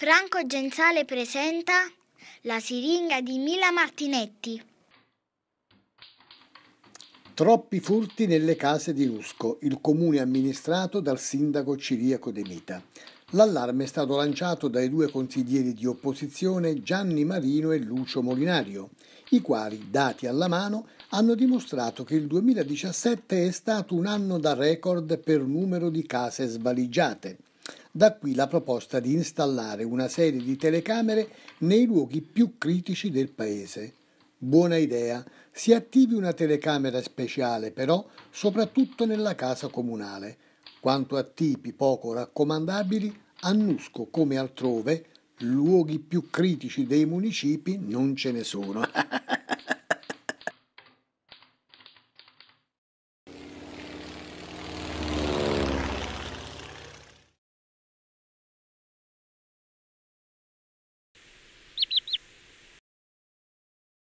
Franco Genzale presenta La siringa di Mila Martinetti. Troppi furti nelle case di Lusco, il comune amministrato dal sindaco Ciriaco De Mita. L'allarme è stato lanciato dai due consiglieri di opposizione Gianni Marino e Lucio Molinario, i quali, dati alla mano, hanno dimostrato che il 2017 è stato un anno da record per numero di case svaligiate. Da qui la proposta di installare una serie di telecamere nei luoghi più critici del paese. Buona idea, si attivi una telecamera speciale però soprattutto nella casa comunale. Quanto a tipi poco raccomandabili, annusco come altrove luoghi più critici dei municipi non ce ne sono.